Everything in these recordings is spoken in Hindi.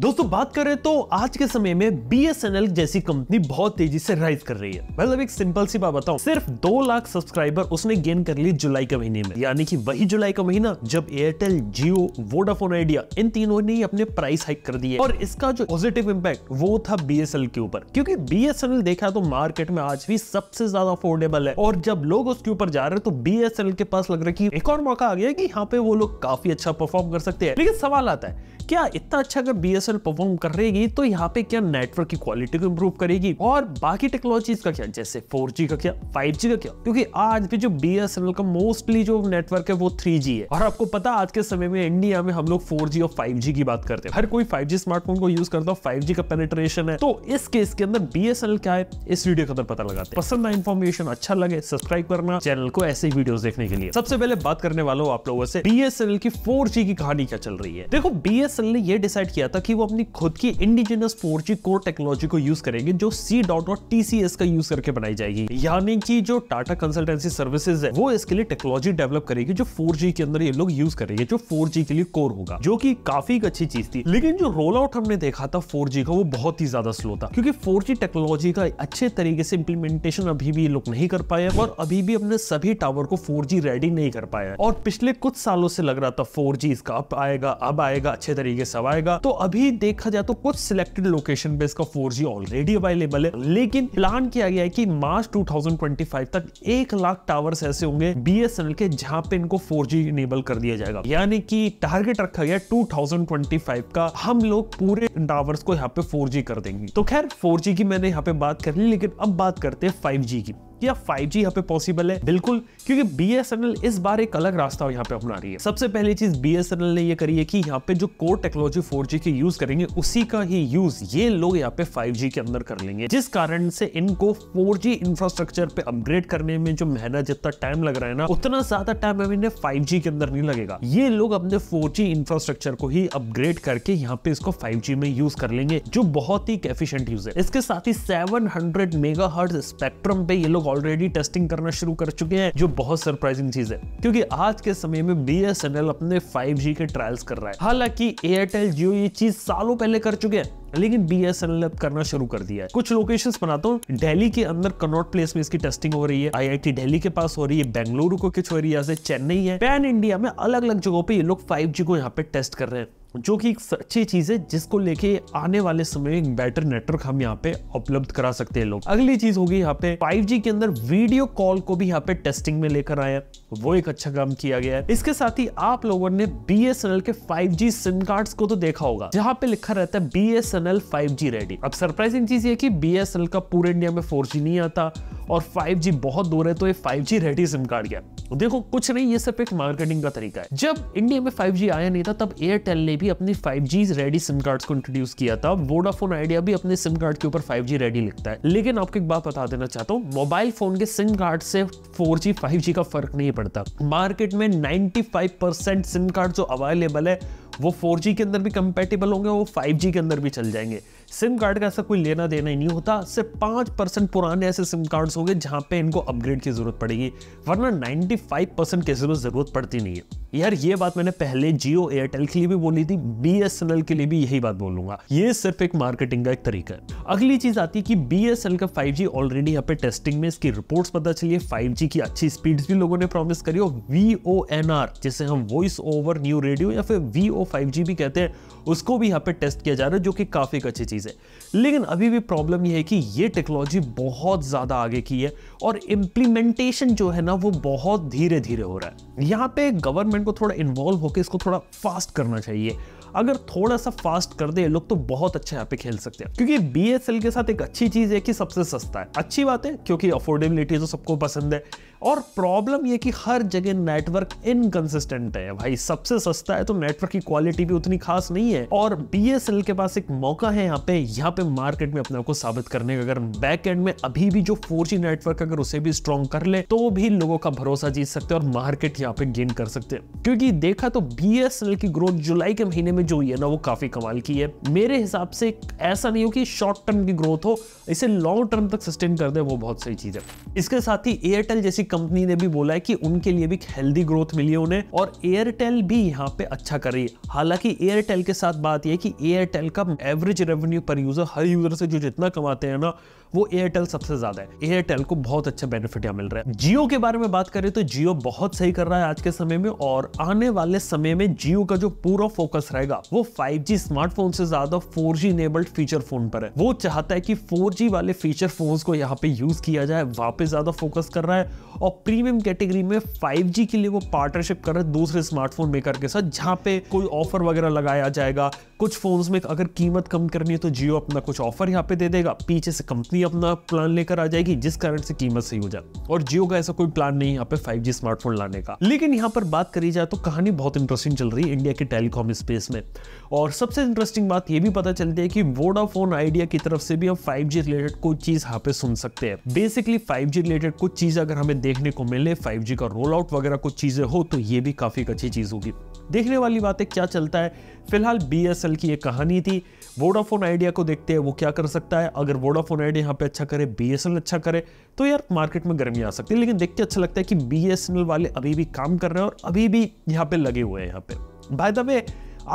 दोस्तों बात करें तो आज के समय में बीएसएनएल जैसी कंपनी बहुत तेजी से राइज कर रही है मतलब एक सिंपल सी बात बताऊं सिर्फ दो लाख सब्सक्राइबर उसने गेन कर लिए जुलाई के महीने में यानी कि वही जुलाई का महीना जब एयरटेल जियो वोडाफोन आइडिया इन तीनों ने ही अपने प्राइस हाइक कर दिए और इसका जो पॉजिटिव इम्पैक्ट वो था बीएसएल के ऊपर क्योंकि बीएसएनएल देखा तो मार्केट में आज भी सबसे ज्यादा अफोर्डेबल है और जब लोग उसके ऊपर जा रहे हैं तो बीएसएनएल के पास लग रहा है की एक और मौका आ गया की यहाँ पे वो लोग काफी अच्छा परफॉर्म कर सकते हैं लेकिन सवाल आता है क्या इतना अच्छा अगर बी कंप्रेसर परफॉर्म करेगी तो यहाँ पे क्या नेटवर्क की क्वालिटी को इम्प्रूव करेगी और बाकी टेक्नोलॉजीज का क्या जैसे फोर का क्या फाइव का क्या क्योंकि आज भी जो बी का मोस्टली जो नेटवर्क है वो थ्री है और आपको पता आज के समय में इंडिया में हम लोग फोर और फाइव की बात करते हैं हर कोई फाइव स्मार्टफोन को यूज करता है फाइव का पेनेट्रेशन है तो इस केस के अंदर बी क्या है इस वीडियो के अंदर पता लगाते हैं पसंद आए इन्फॉर्मेशन अच्छा लगे सब्सक्राइब करना चैनल को ऐसे ही वीडियोस देखने के लिए सबसे पहले बात करने वालों आप लोगों से बी की फोर की कहानी क्या चल रही है देखो बी ने ये डिसाइड किया था कि वो अपनी खुद की indigenous four G core technology को यूज करेंगे जो सी डॉट और टी सी एस का यूज करके बनाई जाएगी यानी कि जो टाटा कंसल्टेंसी सर्विसेज है वो इसके लिए टेक्नोलॉजी डेवलप करेगी जो फोर जी के अंदर ये लोग यूज करेंगे जो फोर जी के लिए कोर होगा जो की काफी अच्छी चीज थी लेकिन जो रोल आउट हमने देखा था फोर जी का वो बहुत ही ज्यादा स्लो था क्योंकि फोर जी टेक्नोलॉजी का अच्छे तरीके से इम्प्लीमेंटेशन अभी भी लोग नहीं कर पाए और अभी भी अपने सभी टावर को फोर जी रेडी नहीं कर पाया और पिछले कुछ सालों से लग रहा था फोर जी इसका अब आएगा अब आएगा अच्छे तरीके से आएगा तो अभी अभी देखा जाए तो कुछ सिलेक्टेड लोकेशन पे इसका 4G ऑलरेडी अवेलेबल है लेकिन प्लान किया गया है कि मार्च 2025 तक एक लाख टावर्स ऐसे होंगे बीएसएनएल के जहां पे इनको 4G इनेबल कर दिया जाएगा यानी कि टारगेट रखा गया 2025 का हम लोग पूरे टावर्स को यहाँ पे 4G कर देंगे तो खैर 4G की मैंने यहाँ पे बात कर ली लेकिन अब बात करते हैं 5G की क्या फाइव जी यहाँ पे पॉसिबल है बिल्कुल क्योंकि बीएसएनएल इस बार एक अलग रास्ता यहाँ पे अपना रही है सबसे पहली चीज बीएसएनएल ने ये करी है कि यहाँ पे जो कोर टेक्नोलॉजी 4G की यूज करेंगे उसी का ही यूज ये लोग यहाँ पे 5G के अंदर कर लेंगे जिस कारण से इनको 4G इंफ्रास्ट्रक्चर पे अपग्रेड करने में जो मेहनत जितना टाइम लग रहा है ना उतना ज्यादा टाइम हमें इन्हें 5G के अंदर नहीं लगेगा ये लोग अपने 4G इंफ्रास्ट्रक्चर को ही अपग्रेड करके यहाँ पे इसको 5G में यूज कर लेंगे जो बहुत ही एफिशियंट यूज है इसके साथ ही 700 मेगाहर्ट्ज स्पेक्ट्रम पे ये लोग ऑलरेडी टेस्टिंग करना शुरू कर चुके हैं जो बहुत सरप्राइजिंग चीज है क्योंकि आज के समय में बी अपने 5G के ट्रायल्स कर रहा है हालांकि एयरटेल जियो ये चीज सालों पहले कर चुके हैं लेकिन बी एस एन एल अब करना शुरू कर दिया है कुछ लोकेशन बनाता हूँ दिल्ली के अंदर कनॉट प्लेस में इसकी टेस्टिंग हो रही है आईआईटी दिल्ली के पास हो रही है बेंगलुरु को कुछ एरिया से चेन्नई है पैन इंडिया में अलग अलग जगहों पे ये लोग 5G को यहाँ पे टेस्ट कर रहे हैं जो कि एक अच्छी चीज़ है जिसको लेके आने वाले समय एक बेटर नेटवर्क हम यहाँ पे उपलब्ध करा सकते हैं लोग अगली चीज़ होगी यहाँ पे 5G के अंदर वीडियो कॉल को भी यहाँ पे टेस्टिंग में लेकर आए वो एक अच्छा काम किया गया है इसके साथ ही आप लोगों ने बी के 5G सिम कार्ड को तो देखा होगा जहाँ पे लिखा रहता है बी एस रेडी अब सरप्राइजिंग चीज़ ये की बी का पूरे इंडिया में फोर नहीं आता और 5G बहुत दूर है तो ये 5G रेडी सिम कार्ड क्या तो देखो कुछ नहीं ये सिर्फ एक मार्केटिंग का तरीका है जब इंडिया में 5G आया नहीं था तब एयरटेल ने भी अपनी 5G रेडी सिम कार्ड्स को इंट्रोड्यूस किया था वोडाफोन आइडिया भी अपने सिम कार्ड के ऊपर 5G रेडी लिखता है लेकिन आपको एक बात बता देना चाहता हूँ मोबाइल फोन के सिम कार्ड से 4G 5G का फर्क नहीं पड़ता मार्केट में 95% सिम कार्ड जो अवेलेबल है वो 4G के अंदर भी कंपेटेबल होंगे वो 5G के अंदर भी चल जाएंगे सिम कार्ड का ऐसा कोई लेना देना ही नहीं होता सिर्फ पाँच परसेंट पुराने ऐसे सिम कार्ड्स होंगे जहाँ पे इनको अपग्रेड की ज़रूरत पड़ेगी वरना 95 परसेंट केसेज में ज़रूरत पड़ती नहीं है यार ये बात मैंने पहले जियो एयरटेल के लिए भी बोली थी बी के लिए भी यही बात बोलूंगा ये सिर्फ एक मार्केटिंग का एक तरीका है अगली चीज़ आती है कि बी का फाइव ऑलरेडी यहाँ पे टेस्टिंग में इसकी रिपोर्ट्स पता चलिए है फाइव की अच्छी स्पीड भी लोगों ने प्रॉमिस करी और वी जिसे हम वॉइस ओवर न्यू रेडियो या फिर वी भी कहते हैं उसको भी यहाँ पे टेस्ट किया जा रहा है जो कि काफ़ी अच्छी चीज़ चीज़ है लेकिन अभी भी प्रॉब्लम यह है कि ये टेक्नोलॉजी बहुत ज़्यादा आगे की है और इम्प्लीमेंटेशन जो है ना वो बहुत धीरे धीरे हो रहा है यहाँ पे गवर्नमेंट को थोड़ा इन्वॉल्व होकर इसको थोड़ा फास्ट करना चाहिए अगर थोड़ा सा फास्ट कर दे लोग तो बहुत अच्छा यहाँ पे खेल सकते हैं क्योंकि बी के साथ एक अच्छी चीज़ है कि सबसे सस्ता है अच्छी बात है क्योंकि अफोर्डेबिलिटी तो सबको पसंद है और प्रॉब्लम ये कि हर जगह नेटवर्क इनकंसिस्टेंट है भाई सबसे सस्ता है तो नेटवर्क की क्वालिटी भी उतनी खास नहीं है और बी के पास एक मौका है यहाँ पे यहाँ पे मार्केट में अपने आप को साबित करने का अगर बैक एंड में अभी भी जो फोर नेटवर्क अगर उसे भी स्ट्रॉन्ग कर ले तो भी लोगों का भरोसा जीत सकते हैं और मार्केट यहाँ पे गेन कर सकते हैं क्योंकि देखा तो बी की ग्रोथ जुलाई के महीने में जो हुई है ना वो काफी कमाल की है मेरे हिसाब से ऐसा नहीं हो कि शॉर्ट टर्म की ग्रोथ हो इसे लॉन्ग टर्म तक सस्टेन कर दे वो बहुत सही चीज है इसके साथ ही एयरटेल जैसी कंपनी ने भी बोला है कि उनके लिए भी हेल्दी ग्रोथ मिली है उन्हें और एयरटेल भी यहाँ पे अच्छा कर रही है हालांकि एयरटेल के साथ बात यह कि एयरटेल का एवरेज रेवेन्यू पर यूजर हर यूजर से जो जितना कमाते हैं ना वो एयरटेल सबसे ज्यादा है एयरटेल को बहुत अच्छा बेनिफिट यहाँ मिल रहा है जियो के बारे में बात करें तो जियो बहुत सही कर रहा है आज के समय में और आने वाले समय में जियो का जो पूरा फोकस रहेगा वो 5G स्मार्टफोन से ज्यादा 4G नेबल्ड फीचर फोन पर है वो चाहता है कि 4G वाले फीचर फोन को यहाँ पे यूज किया जाए वापस ज्यादा फोकस कर रहा है और प्रीमियम कैटेगरी में 5G के लिए वो पार्टनरशिप कर रहे हैं दूसरे स्मार्टफोन मेकर के साथ जहाँ पे कोई ऑफर वगैरह लगाया जाएगा कुछ फोन्स में अगर कीमत कम करनी है तो जियो अपना कुछ ऑफर यहाँ पे दे देगा पीछे से कंपनी अपना प्लान लेकर आ जाएगी जिस कारण से कीमत सही हो जाए और जियो का ऐसा कोई प्लान नहीं यहाँ पे फाइव स्मार्टफोन लाने का लेकिन यहाँ पर बात करी जाए तो कहानी बहुत इंटरेस्टिंग चल रही है इंडिया के टेलीकॉम स्पेस में और सबसे इंटरेस्टिंग बात यह भी पता चलती है कि वोडाफोन आइडिया की तरफ से भी हम फाइव रिलेटेड कोई चीज यहाँ पे सुन सकते हैं बेसिकली फाइव रिलेटेड कुछ चीज अगर हमें देखने को मिले 5G का रोल आउट वगैरह कुछ चीज़ें हो तो ये भी काफ़ी अच्छी चीज़ होगी देखने वाली बात है क्या चलता है फिलहाल बी की ये कहानी थी वोडाफोन आइडिया को देखते हैं वो क्या कर सकता है अगर वोडाफोन आइडिया यहाँ पे अच्छा करे बी अच्छा करे तो यार मार्केट में गर्मी आ सकती है लेकिन देख के अच्छा लगता है कि बी वाले अभी भी काम कर रहे हैं और अभी भी यहाँ पे लगे हुए हैं यहाँ पे बाय द वे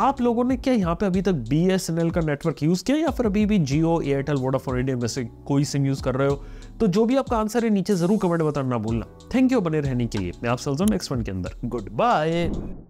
आप लोगों ने क्या यहाँ पे अभी तक बी का नेटवर्क यूज़ किया या फिर अभी भी जियो एयरटेल वोडाफोन आइडिया में से कोई सिम यूज़ कर रहे हो तो जो भी आपका आंसर है नीचे जरूर कमेंट बताना ना भूलना थैंक यू बने रहने के लिए मैं आप चलता हूँ नेक्स्ट वन के अंदर गुड बाय